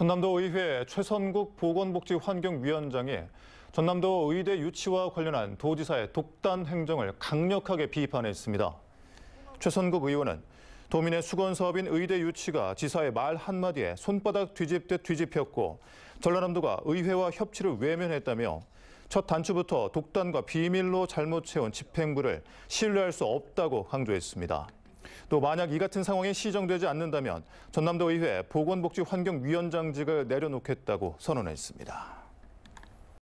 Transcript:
전남도 의회 최선국 보건복지환경위원장이 전남도 의대 유치와 관련한 도지사의 독단 행정을 강력하게 비판했습니다. 최선국 의원은 도민의 수건 사업인 의대 유치가 지사의 말 한마디에 손바닥 뒤집듯 뒤집혔고 전라남도가 의회와 협치를 외면했다며 첫 단추부터 독단과 비밀로 잘못 채운 집행부를 신뢰할 수 없다고 강조했습니다. 또 만약 이 같은 상황이 시정되지 않는다면 전남도의회 보건복지환경위원장직을 내려놓겠다고 선언했습니다.